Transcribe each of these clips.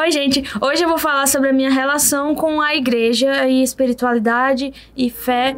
Oi, gente. Hoje eu vou falar sobre a minha relação com a igreja e espiritualidade e fé.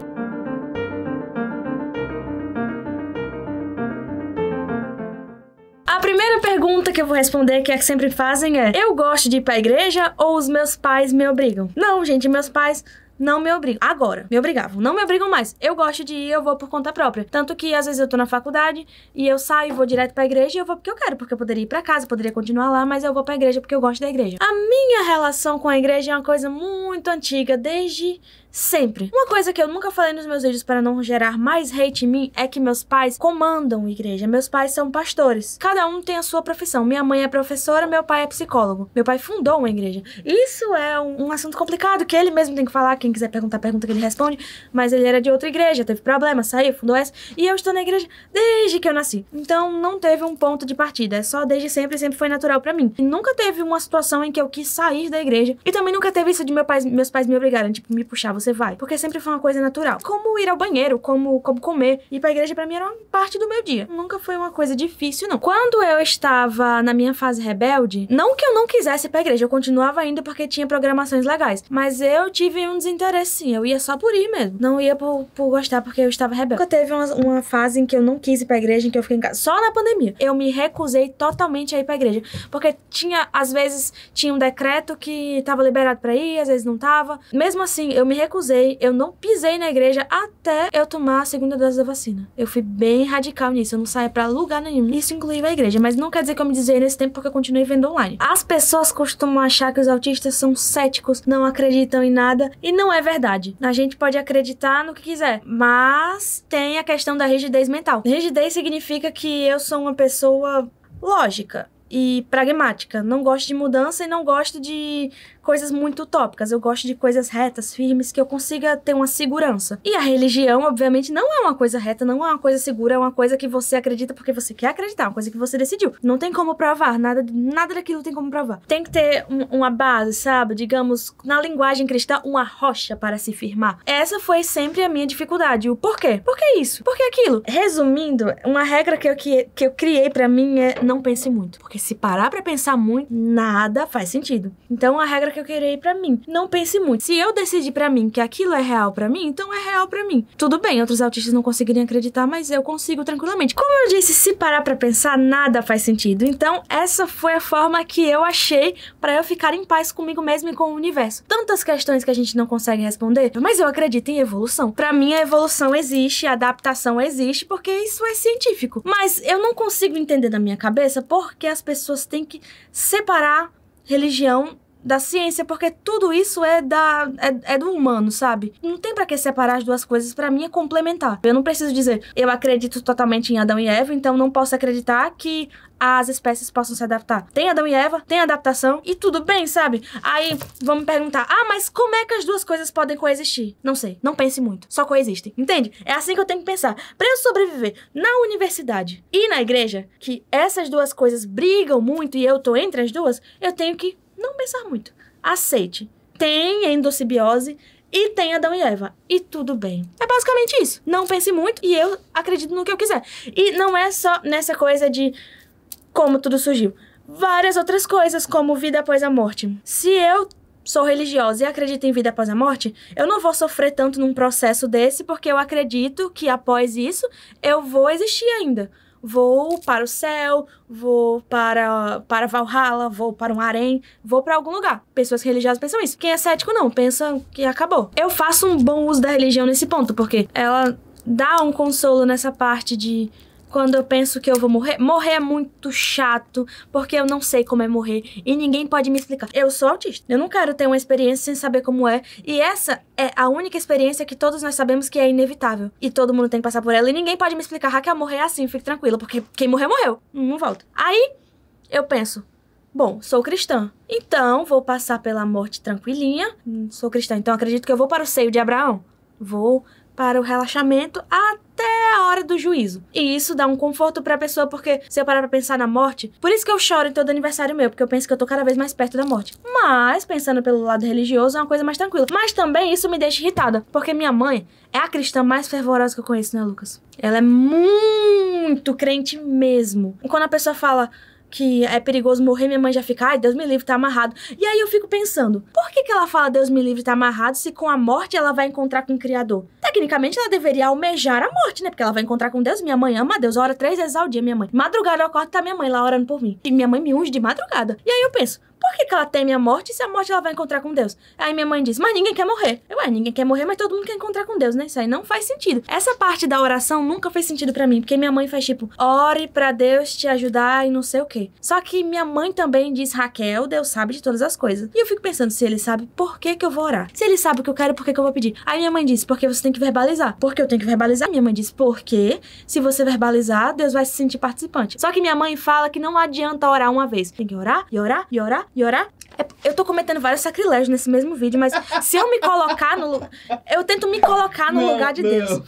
A primeira pergunta que eu vou responder, que é que sempre fazem, é: Eu gosto de ir pra igreja ou os meus pais me obrigam? Não, gente, meus pais não me obrigam. Agora, me obrigavam. Não me obrigam mais. Eu gosto de ir, eu vou por conta própria. Tanto que às vezes eu tô na faculdade e eu saio, vou direto pra igreja e eu vou porque eu quero, porque eu poderia ir pra casa, poderia continuar lá, mas eu vou pra igreja porque eu gosto da igreja. A minha relação com a igreja é uma coisa muito antiga, desde sempre. Uma coisa que eu nunca falei nos meus vídeos para não gerar mais hate em mim é que meus pais comandam igreja. Meus pais são pastores. Cada um tem a sua profissão. Minha mãe é professora, meu pai é psicólogo. Meu pai fundou uma igreja. Isso é um, um assunto complicado que ele mesmo tem que falar. Quem quiser perguntar, pergunta que ele responde. Mas ele era de outra igreja, teve problema, saiu, fundou essa. E eu estou na igreja desde que eu nasci. Então não teve um ponto de partida. É só desde sempre, sempre foi natural para mim. E nunca teve uma situação em que eu quis sair da igreja. E também nunca teve isso de meu pai, meus pais me obrigarem, tipo, me puxar, você vai. Porque sempre foi uma coisa natural. Como ir ao banheiro, como, como comer. Ir pra igreja, para mim, era uma parte do meu dia. Nunca foi uma coisa difícil, não. Quando eu estava na minha fase rebelde, não que eu não quisesse ir pra igreja, eu continuava indo porque tinha programações legais. Mas eu tive um desinteresse, sim. Eu ia só por ir mesmo. Não ia por, por gostar porque eu estava rebelde. Nunca teve uma, uma fase em que eu não quis ir pra igreja, em que eu fiquei em casa. Só na pandemia. Eu me recusei totalmente a ir pra igreja. Porque tinha, às vezes, tinha um decreto que tava liberado para ir, às vezes não tava. Mesmo assim, eu me recusei recusei, eu não pisei na igreja até eu tomar a segunda dose da vacina. Eu fui bem radical nisso, eu não saía para lugar nenhum. Isso incluía a igreja, mas não quer dizer que eu me desviei nesse tempo porque eu continuei vendo online. As pessoas costumam achar que os autistas são céticos, não acreditam em nada, e não é verdade. A gente pode acreditar no que quiser, mas tem a questão da rigidez mental. Rigidez significa que eu sou uma pessoa lógica e pragmática. Não gosto de mudança e não gosto de coisas muito utópicas. Eu gosto de coisas retas, firmes, que eu consiga ter uma segurança. E a religião, obviamente, não é uma coisa reta, não é uma coisa segura, é uma coisa que você acredita porque você quer acreditar, uma coisa que você decidiu. Não tem como provar, nada, nada daquilo tem como provar. Tem que ter um, uma base, sabe? Digamos, na linguagem cristã, uma rocha para se firmar. Essa foi sempre a minha dificuldade. O porquê? Por que isso? Por que aquilo? Resumindo, uma regra que eu, que, que eu criei para mim é não pense muito. Porque se parar para pensar muito, nada faz sentido. Então, a regra que eu querer ir pra mim. Não pense muito. Se eu decidir para mim que aquilo é real para mim, então é real para mim. Tudo bem, outros autistas não conseguiriam acreditar, mas eu consigo tranquilamente. Como eu disse, se parar para pensar, nada faz sentido. Então, essa foi a forma que eu achei para eu ficar em paz comigo mesmo e com o universo. Tantas questões que a gente não consegue responder, mas eu acredito em evolução. Para mim, a evolução existe, a adaptação existe, porque isso é científico. Mas eu não consigo entender na minha cabeça porque as pessoas têm que separar religião da ciência, porque tudo isso é da é, é do humano, sabe? Não tem para que separar as duas coisas, para mim é complementar. Eu não preciso dizer, eu acredito totalmente em Adão e Eva, então não posso acreditar que as espécies possam se adaptar. Tem Adão e Eva, tem adaptação e tudo bem, sabe? Aí vamos perguntar: "Ah, mas como é que as duas coisas podem coexistir?" Não sei, não pense muito, só coexistem. Entende? É assim que eu tenho que pensar. Para eu sobreviver na universidade e na igreja, que essas duas coisas brigam muito e eu tô entre as duas, eu tenho que não pensar muito. Aceite. Tem endossibiose e tem Adão e Eva. E tudo bem. É basicamente isso. Não pense muito e eu acredito no que eu quiser. E não é só nessa coisa de como tudo surgiu. Várias outras coisas, como vida após a morte. Se eu sou religiosa e acredito em vida após a morte, eu não vou sofrer tanto num processo desse, porque eu acredito que após isso eu vou existir ainda vou para o céu, vou para, para Valhalla, vou para um harém, vou para algum lugar. Pessoas religiosas pensam isso. Quem é cético não, pensa que acabou. Eu faço um bom uso da religião nesse ponto, porque ela dá um consolo nessa parte de quando eu penso que eu vou morrer. Morrer é muito chato, porque eu não sei como é morrer e ninguém pode me explicar. Eu sou autista. Eu não quero ter uma experiência sem saber como é. E essa é a única experiência que todos nós sabemos que é inevitável. E todo mundo tem que passar por ela. E ninguém pode me explicar. Raquel, morrer é assim, fique tranquila, porque quem morrer, morreu. Não volta. Aí eu penso, Bom, sou cristã. Então, vou passar pela morte tranquilinha. Hum, sou cristã, então acredito que eu vou para o seio de Abraão. Vou para o relaxamento até a hora do juízo. E isso dá um conforto para a pessoa, porque se eu parar para pensar na morte, por isso que eu choro em todo aniversário meu, porque eu penso que eu tô cada vez mais perto da morte. Mas, pensando pelo lado religioso, é uma coisa mais tranquila. Mas também isso me deixa irritada, porque minha mãe é a cristã mais fervorosa que eu conheço, né, Lucas? Ela é muito crente mesmo. E quando a pessoa fala, que é perigoso morrer, minha mãe já fica, ai, Deus me livre, tá amarrado. E aí eu fico pensando, por que, que ela fala Deus me livre, tá amarrado, se com a morte ela vai encontrar com o Criador? Tecnicamente ela deveria almejar a morte, né? Porque ela vai encontrar com Deus, minha mãe ama Deus, ora três vezes ao dia, minha mãe. Madrugada eu acordo, tá minha mãe lá orando por mim. E minha mãe me unge de madrugada. E aí eu penso, por que, que ela teme a morte se a morte ela vai encontrar com Deus? Aí minha mãe diz, mas ninguém quer morrer. Eu, ué, ninguém quer morrer, mas todo mundo quer encontrar com Deus, né? Isso aí não faz sentido. Essa parte da oração nunca fez sentido para mim, porque minha mãe faz tipo, ore para Deus te ajudar e não sei o quê. Só que minha mãe também diz, Raquel, Deus sabe de todas as coisas. E eu fico pensando, se ele sabe, por que que eu vou orar? Se ele sabe o que eu quero, por que que eu vou pedir? Aí minha mãe diz, porque você tem que verbalizar. Porque eu tenho que verbalizar? Minha mãe diz, porque se você verbalizar, Deus vai se sentir participante. Só que minha mãe fala que não adianta orar uma vez. Tem que orar e orar e orar e orar? É, eu tô cometendo vários sacrilégios nesse mesmo vídeo, mas se eu me colocar no. Eu tento me colocar no não, lugar de não, Deus.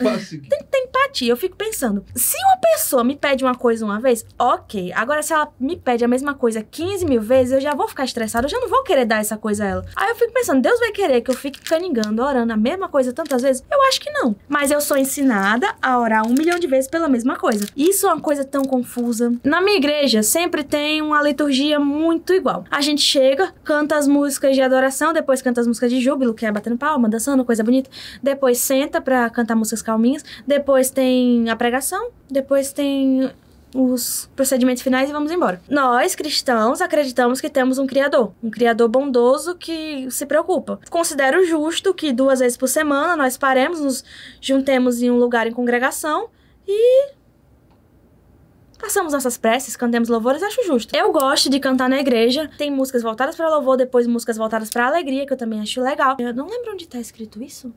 Tem, tem eu fico pensando, se uma pessoa me pede uma coisa uma vez, ok. Agora, se ela me pede a mesma coisa 15 mil vezes, eu já vou ficar estressada, eu já não vou querer dar essa coisa a ela. Aí eu fico pensando, Deus vai querer que eu fique caningando, orando a mesma coisa tantas vezes? Eu acho que não. Mas eu sou ensinada a orar um milhão de vezes pela mesma coisa. Isso é uma coisa tão confusa. Na minha igreja, sempre tem uma liturgia muito igual. A gente chega, canta as músicas de adoração, depois canta as músicas de júbilo, que é batendo palma, dançando, coisa bonita. Depois senta pra cantar músicas calminhas. Depois tem tem a pregação, depois tem os procedimentos finais e vamos embora. Nós, cristãos, acreditamos que temos um Criador, um Criador bondoso que se preocupa. Considero justo que duas vezes por semana nós paremos, nos juntemos em um lugar em congregação e. Passamos nossas preces, cantemos louvores, acho justo. Eu gosto de cantar na igreja. Tem músicas voltadas para louvor, depois músicas voltadas para alegria, que eu também acho legal. Eu não lembro onde tá escrito isso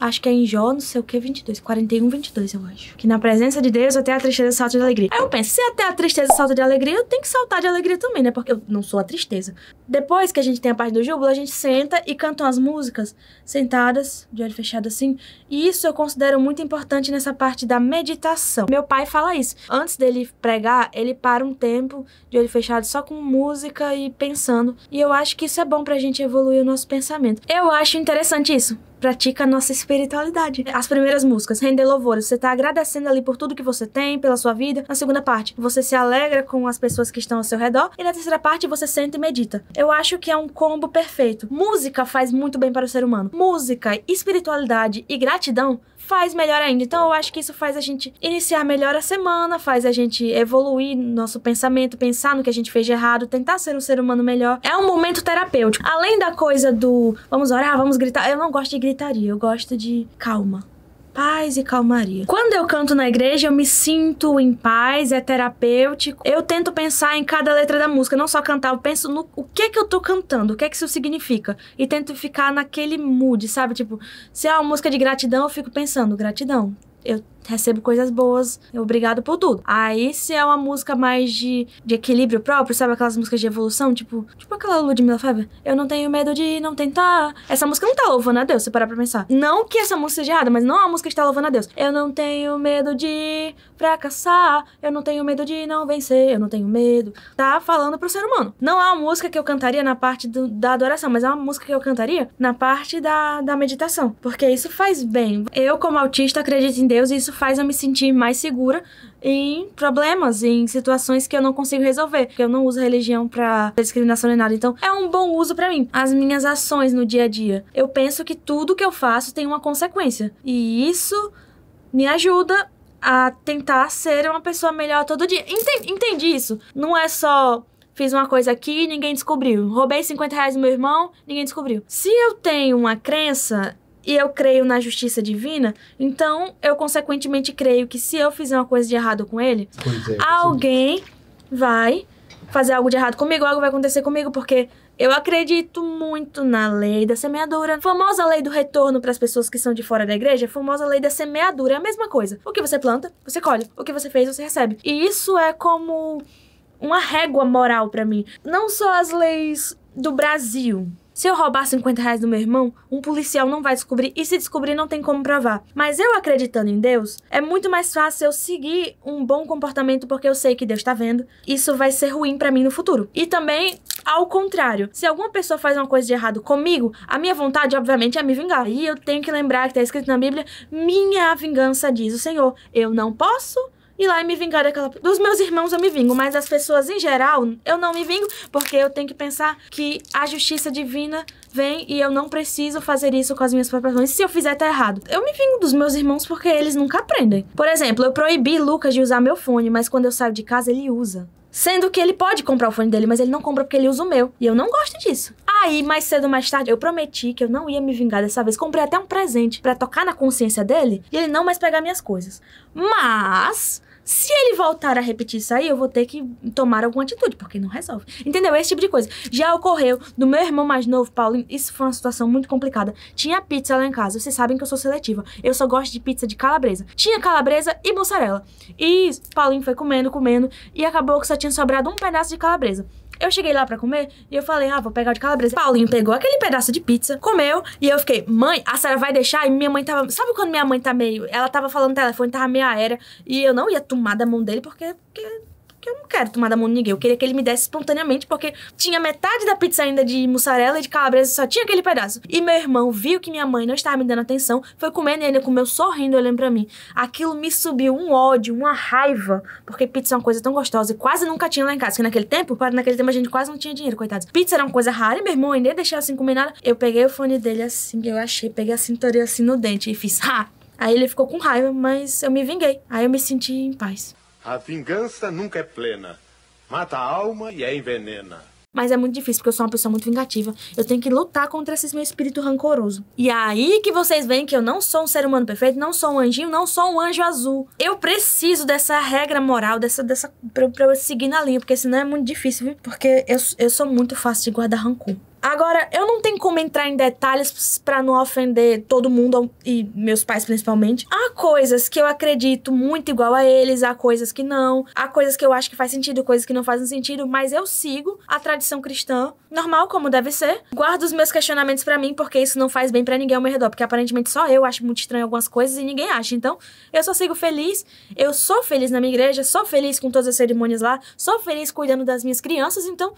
acho que é em Jó, não sei o que, 22, 41, 22, eu acho. Que na presença de Deus até a tristeza salta de alegria. Aí eu penso, se até a tristeza salta de alegria, eu tenho que saltar de alegria também, né? Porque eu não sou a tristeza. Depois que a gente tem a parte do júbilo, a gente senta e canta as músicas sentadas, de olho fechado assim. E isso eu considero muito importante nessa parte da meditação. Meu pai fala isso. Antes dele pregar, ele para um tempo de olho fechado só com música e pensando. E eu acho que isso é bom pra gente evoluir o nosso pensamento. Eu acho interessante isso, pratica a nossa espiritualidade. As primeiras músicas, render louvores, você tá agradecendo ali por tudo que você tem, pela sua vida. Na segunda parte, você se alegra com as pessoas que estão ao seu redor. E na terceira parte, você senta e medita. Eu acho que é um combo perfeito. Música faz muito bem para o ser humano. Música, espiritualidade e gratidão faz melhor ainda. Então eu acho que isso faz a gente iniciar melhor a semana, faz a gente evoluir nosso pensamento, pensar no que a gente fez de errado, tentar ser um ser humano melhor. É um momento terapêutico. Além da coisa do vamos orar, vamos gritar. Eu não gosto de gritar eu gosto de calma paz e calmaria. Quando eu canto na igreja, eu me sinto em paz, é terapêutico. Eu tento pensar em cada letra da música, não só cantar, eu penso no o que é que eu tô cantando, o que é que isso significa. E tento ficar naquele mood, sabe? Tipo, se é uma música de gratidão, eu fico pensando, gratidão. Eu recebo coisas boas, obrigado por tudo. Aí se é uma música mais de, de equilíbrio próprio, sabe aquelas músicas de evolução, tipo, tipo aquela Ludmilla Faber, eu não tenho medo de não tentar. Essa música não tá louvando a Deus, se parar pra pensar. Não que essa música seja errada, mas não é uma música que tá louvando a Deus. Eu não tenho medo de fracassar, eu não tenho medo de não vencer, eu não tenho medo. Tá falando pro ser humano. Não é uma música que eu cantaria na parte do, da adoração, mas é uma música que eu cantaria na parte da, da meditação, porque isso faz bem. Eu como autista acredito em Deus e isso faz eu me sentir mais segura em problemas, em situações que eu não consigo resolver, porque eu não uso religião para discriminação nem nada. Então, é um bom uso para mim. As minhas ações no dia a dia. Eu penso que tudo que eu faço tem uma consequência. E isso me ajuda a tentar ser uma pessoa melhor todo dia. Entendi, entendi isso. Não é só fiz uma coisa aqui e ninguém descobriu. Roubei 50 reais do meu irmão, ninguém descobriu. Se eu tenho uma crença e eu creio na justiça divina, então eu consequentemente creio que se eu fizer uma coisa de errado com ele, é, é, alguém sim. vai fazer algo de errado comigo, algo vai acontecer comigo, porque eu acredito muito na lei da semeadura. Famosa lei do retorno para as pessoas que são de fora da igreja, famosa lei da semeadura, é a mesma coisa. O que você planta, você colhe. O que você fez, você recebe. E isso é como uma régua moral para mim. Não só as leis do Brasil, se eu roubar 50 reais do meu irmão, um policial não vai descobrir e se descobrir não tem como provar. Mas eu acreditando em Deus, é muito mais fácil eu seguir um bom comportamento porque eu sei que Deus está vendo. Isso vai ser ruim para mim no futuro. E também ao contrário, se alguma pessoa faz uma coisa de errado comigo, a minha vontade, obviamente, é me vingar. E eu tenho que lembrar que está escrito na Bíblia: minha vingança diz o Senhor. Eu não posso ir lá e me vingar daquela. Dos meus irmãos eu me vingo, mas as pessoas em geral eu não me vingo, porque eu tenho que pensar que a justiça divina vem e eu não preciso fazer isso com as minhas próprias mãos. Se eu fizer, tá errado. Eu me vingo dos meus irmãos porque eles nunca aprendem. Por exemplo, eu proibi Lucas de usar meu fone, mas quando eu saio de casa ele usa. Sendo que ele pode comprar o fone dele, mas ele não compra porque ele usa o meu. E eu não gosto disso. Aí, mais cedo ou mais tarde, eu prometi que eu não ia me vingar dessa vez. Comprei até um presente para tocar na consciência dele e ele não mais pegar minhas coisas. Mas se ele voltar a repetir isso aí, eu vou ter que tomar alguma atitude, porque não resolve. Entendeu? É esse tipo de coisa. Já ocorreu do meu irmão mais novo, Paulinho, isso foi uma situação muito complicada. Tinha pizza lá em casa, vocês sabem que eu sou seletiva. Eu só gosto de pizza de calabresa. Tinha calabresa e mussarela. E Paulinho foi comendo, comendo, e acabou que só tinha sobrado um pedaço de calabresa. Eu cheguei lá para comer e eu falei, ah, vou pegar de calabresa. Paulinho pegou aquele pedaço de pizza, comeu e eu fiquei, mãe, a Sara vai deixar? E minha mãe tava. Sabe quando minha mãe tá meio. Ela tava falando no telefone, tava meio aérea e eu não ia tomar da mão dele porque, porque porque eu não quero tomar da mão de ninguém. Eu queria que ele me desse espontaneamente, porque tinha metade da pizza ainda de mussarela e de calabresa, só tinha aquele pedaço. E meu irmão viu que minha mãe não estava me dando atenção, foi comendo e ainda comeu sorrindo, olhando para mim. Aquilo me subiu um ódio, uma raiva, porque pizza é uma coisa tão gostosa e quase nunca tinha lá em casa. Porque naquele tempo, naquele tempo a gente quase não tinha dinheiro, coitados. Pizza era uma coisa rara e meu irmão ainda deixava assim comer nada. Eu peguei o fone dele assim, eu achei, peguei a cinturinha assim no dente e fiz, ha! Aí ele ficou com raiva, mas eu me vinguei. Aí eu me senti em paz. A vingança nunca é plena. Mata a alma e a envenena. Mas é muito difícil, porque eu sou uma pessoa muito vingativa. Eu tenho que lutar contra esse meu espírito rancoroso. E é aí que vocês veem que eu não sou um ser humano perfeito, não sou um anjinho, não sou um anjo azul. Eu preciso dessa regra moral, dessa. dessa pra, pra eu seguir na linha, porque senão é muito difícil, viu? Porque eu, eu sou muito fácil de guardar rancor. Agora, eu não tenho como entrar em detalhes para não ofender todo mundo e meus pais principalmente. Há coisas que eu acredito muito igual a eles, há coisas que não, há coisas que eu acho que faz sentido, coisas que não fazem sentido, mas eu sigo a tradição cristã, normal como deve ser. Guardo os meus questionamentos para mim porque isso não faz bem para ninguém ao meu redor, porque aparentemente só eu acho muito estranho algumas coisas e ninguém acha. Então, eu só sigo feliz, eu sou feliz na minha igreja, sou feliz com todas as cerimônias lá, sou feliz cuidando das minhas crianças, então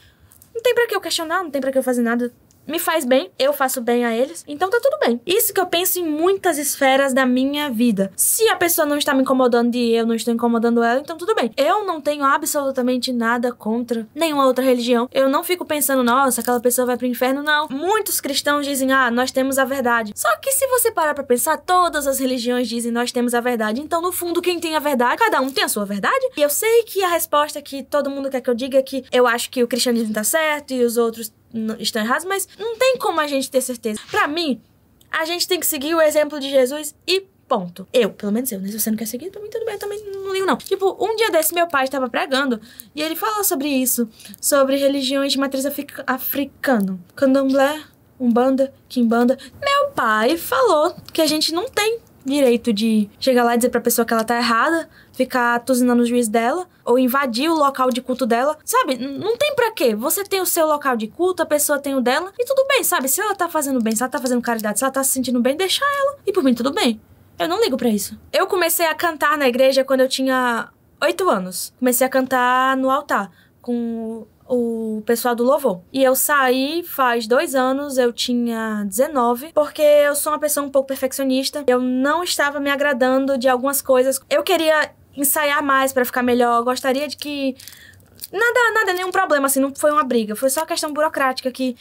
não tem para que eu questionar, não tem para que eu fazer nada me faz bem, eu faço bem a eles, então tá tudo bem. Isso que eu penso em muitas esferas da minha vida. Se a pessoa não está me incomodando e eu não estou incomodando ela, então tudo bem. Eu não tenho absolutamente nada contra nenhuma outra religião. Eu não fico pensando, nossa, aquela pessoa vai pro inferno, não. Muitos cristãos dizem, ah, nós temos a verdade. Só que se você parar pra pensar, todas as religiões dizem, nós temos a verdade. Então, no fundo, quem tem a verdade, cada um tem a sua verdade. E eu sei que a resposta que todo mundo quer que eu diga é que eu acho que o cristianismo tá certo e os outros estão errados, mas não tem como a gente ter certeza. Para mim, a gente tem que seguir o exemplo de Jesus e ponto. Eu, pelo menos eu, né? Se você não quer seguir, pra mim tudo bem, eu também não ligo, não. Tipo, um dia desse meu pai estava pregando e ele falou sobre isso, sobre religiões de matriz africana. africano. Candomblé, Umbanda, Kimbanda. Meu pai falou que a gente não tem direito de chegar lá e dizer pra pessoa que ela tá errada, ficar tuzinando o juiz dela, ou invadir o local de culto dela. Sabe, não tem pra quê. Você tem o seu local de culto, a pessoa tem o dela, e tudo bem, sabe? Se ela tá fazendo bem, se ela tá fazendo caridade, se ela tá se sentindo bem, deixa ela. E por mim, tudo bem. Eu não ligo para isso. Eu comecei a cantar na igreja quando eu tinha oito anos. Comecei a cantar no altar com o pessoal do Louvor. E eu saí faz dois anos, eu tinha 19, porque eu sou uma pessoa um pouco perfeccionista. Eu não estava me agradando de algumas coisas. Eu queria ensaiar mais para ficar melhor. Eu gostaria de que. Nada, nada, nenhum problema, assim, não foi uma briga. Foi só questão burocrática que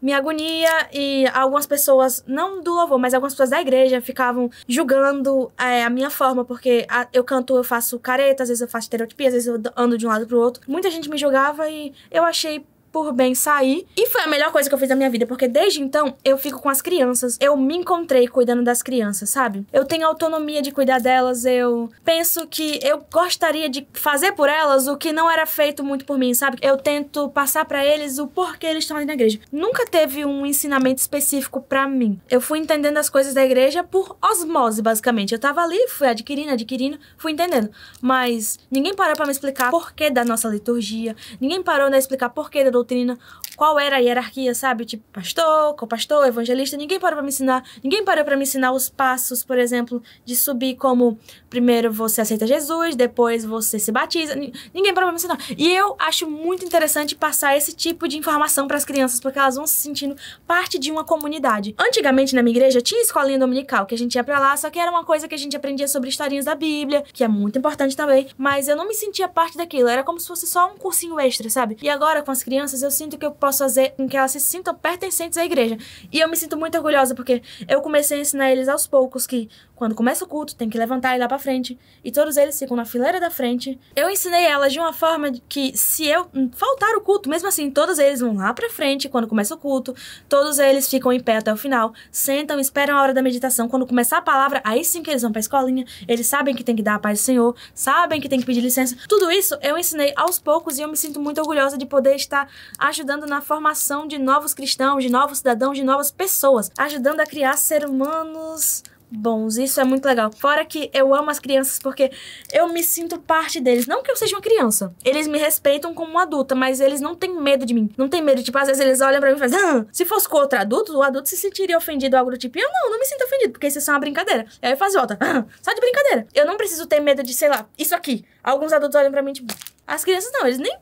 minha agonia e algumas pessoas, não do louvor, mas algumas pessoas da igreja ficavam julgando é, a minha forma, porque a, ah, eu canto, eu faço careta, às vezes eu faço estereotipia, às vezes eu ando de um lado pro outro. Muita gente me julgava e eu achei por bem sair. E foi a melhor coisa que eu fiz na minha vida, porque desde então eu fico com as crianças. Eu me encontrei cuidando das crianças, sabe? Eu tenho autonomia de cuidar delas, eu penso que eu gostaria de fazer por elas o que não era feito muito por mim, sabe? Eu tento passar para eles o porquê eles estão ali na igreja. Nunca teve um ensinamento específico para mim. Eu fui entendendo as coisas da igreja por osmose, basicamente. Eu tava ali, fui adquirindo, adquirindo, fui entendendo. Mas ninguém parou para me explicar porquê da nossa liturgia, ninguém parou para né, explicar porquê da doutrina qual era a hierarquia, sabe? Tipo, pastor, copastor, evangelista. Ninguém parou para me ensinar. Ninguém parou para me ensinar os passos, por exemplo, de subir como primeiro você aceita Jesus, depois você se batiza. Ninguém parou para me ensinar. E eu acho muito interessante passar esse tipo de informação para as crianças, porque elas vão se sentindo parte de uma comunidade. Antigamente na minha igreja tinha escolinha dominical, que a gente ia para lá, só que era uma coisa que a gente aprendia sobre historinhas da Bíblia, que é muito importante também, mas eu não me sentia parte daquilo. Era como se fosse só um cursinho extra, sabe? E agora com as crianças eu sinto que eu posso posso fazer com que elas se sintam pertencentes à igreja. E eu me sinto muito orgulhosa porque eu comecei a ensinar eles aos poucos que quando começa o culto tem que levantar e ir lá para frente, e todos eles ficam na fileira da frente. Eu ensinei elas de uma forma que se eu faltar o culto, mesmo assim todos eles vão lá para frente quando começa o culto, todos eles ficam em pé até o final, sentam, esperam a hora da meditação, quando começar a palavra, aí sim que eles vão para escolinha, eles sabem que tem que dar a paz ao Senhor, sabem que tem que pedir licença. Tudo isso eu ensinei aos poucos e eu me sinto muito orgulhosa de poder estar ajudando na formação de novos cristãos, de novos cidadãos, de novas pessoas, ajudando a criar seres humanos bons. Isso é muito legal. Fora que eu amo as crianças porque eu me sinto parte deles. Não que eu seja uma criança. Eles me respeitam como uma adulta, mas eles não têm medo de mim. Não tem medo. Tipo, às vezes eles olham pra mim e fazem. Ah! Se fosse com outro adulto, o adulto se sentiria ofendido ou algo do tipo. Eu não, não me sinto ofendido, porque isso é só uma brincadeira. E aí faz volta. Ah! Só de brincadeira. Eu não preciso ter medo de, sei lá, isso aqui. Alguns adultos olham pra mim, tipo. As crianças não, eles nem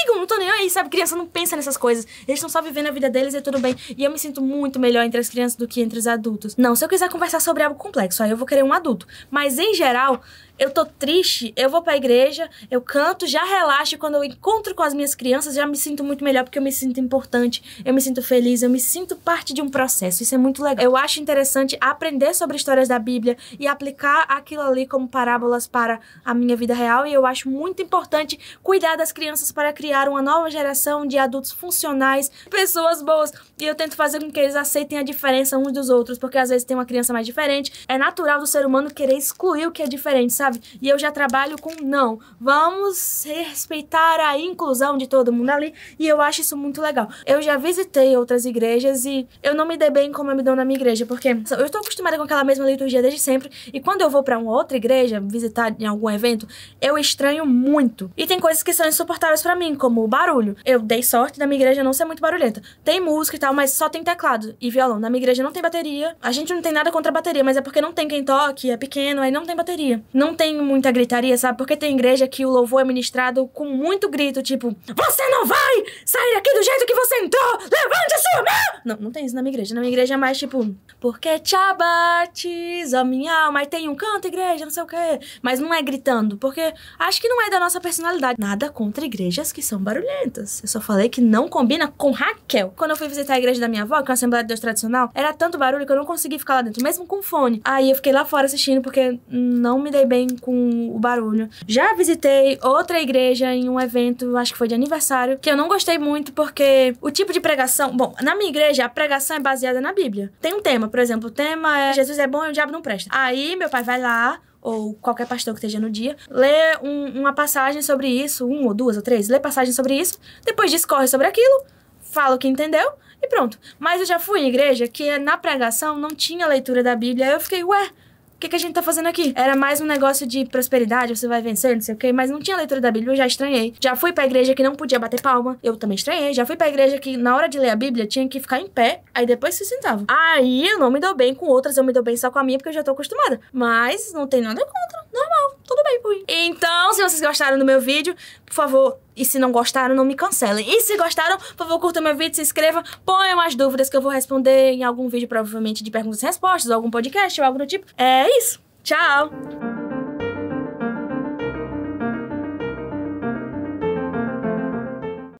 ligam, não tô nem aí, sabe? Criança não pensa nessas coisas. Eles estão só vivendo a vida deles e é tudo bem. E eu me sinto muito melhor entre as crianças do que entre os adultos. Não, se eu quiser conversar sobre algo complexo, aí eu vou querer um adulto. Mas em geral, eu tô triste, eu vou pra igreja, eu canto, já relaxo. Quando eu encontro com as minhas crianças, já me sinto muito melhor, porque eu me sinto importante, eu me sinto feliz, eu me sinto parte de um processo. Isso é muito legal. Eu acho interessante aprender sobre histórias da Bíblia e aplicar aquilo ali como parábolas para a minha vida real. E eu acho muito importante cuidar das crianças para crianças criar uma nova geração de adultos funcionais, pessoas boas. E eu tento fazer com que eles aceitem a diferença uns dos outros, porque às vezes tem uma criança mais diferente. É natural do ser humano querer excluir o que é diferente, sabe? E eu já trabalho com não. Vamos respeitar a inclusão de todo mundo ali. E eu acho isso muito legal. Eu já visitei outras igrejas e eu não me dei bem como eu me dou na minha igreja, porque eu estou acostumada com aquela mesma liturgia desde sempre. E quando eu vou para uma outra igreja, visitar em algum evento, eu estranho muito. E tem coisas que são insuportáveis para mim ruim, como o barulho. Eu dei sorte da minha igreja não ser muito barulhenta. Tem música e tal, mas só tem teclado e violão. Na minha igreja não tem bateria. A gente não tem nada contra a bateria, mas é porque não tem quem toque, é pequeno, aí não tem bateria. Não tem muita gritaria, sabe? Porque tem igreja que o louvor é ministrado com muito grito, tipo: Você não vai sair aqui do jeito que você entrou! Levante a sua mão! Não, não tem isso na minha igreja. Na minha igreja é mais tipo: Porque te abates, a minha alma. E tem um canto, igreja, não sei o quê. Mas não é gritando, porque acho que não é da nossa personalidade. Nada contra igrejas que que são barulhentas. Eu só falei que não combina com Raquel. Quando eu fui visitar a igreja da minha avó, que é uma Assembleia de Deus tradicional, era tanto barulho que eu não consegui ficar lá dentro, mesmo com fone. Aí eu fiquei lá fora assistindo porque não me dei bem com o barulho. Já visitei outra igreja em um evento, acho que foi de aniversário, que eu não gostei muito porque o tipo de pregação. Bom, na minha igreja, a pregação é baseada na Bíblia. Tem um tema, por exemplo, o tema é Jesus é bom e o diabo não presta. Aí meu pai vai lá, ou qualquer pastor que esteja no dia, lê um, uma passagem sobre isso, uma ou duas ou três, lê passagem sobre isso, depois discorre sobre aquilo, fala o que entendeu e pronto. Mas eu já fui em igreja que na pregação não tinha leitura da Bíblia, aí eu fiquei, ué, o que, que a gente tá fazendo aqui? Era mais um negócio de prosperidade, você vai vencer, não sei o quê, mas não tinha leitura da Bíblia, eu já estranhei. Já fui pra igreja que não podia bater palma, eu também estranhei. Já fui pra igreja que na hora de ler a Bíblia tinha que ficar em pé, aí depois se sentava. Aí eu não me dou bem com outras, eu me dou bem só com a minha porque eu já tô acostumada. Mas não tem nada contra, normal, tudo bem fui. Então, se vocês gostaram do meu vídeo, por favor, e se não gostaram, não me cancelem. E se gostaram, por favor, curta meu vídeo, se inscrevam, ponham as dúvidas que eu vou responder em algum vídeo, provavelmente de perguntas e respostas, ou algum podcast ou algo do tipo. É isso. Tchau!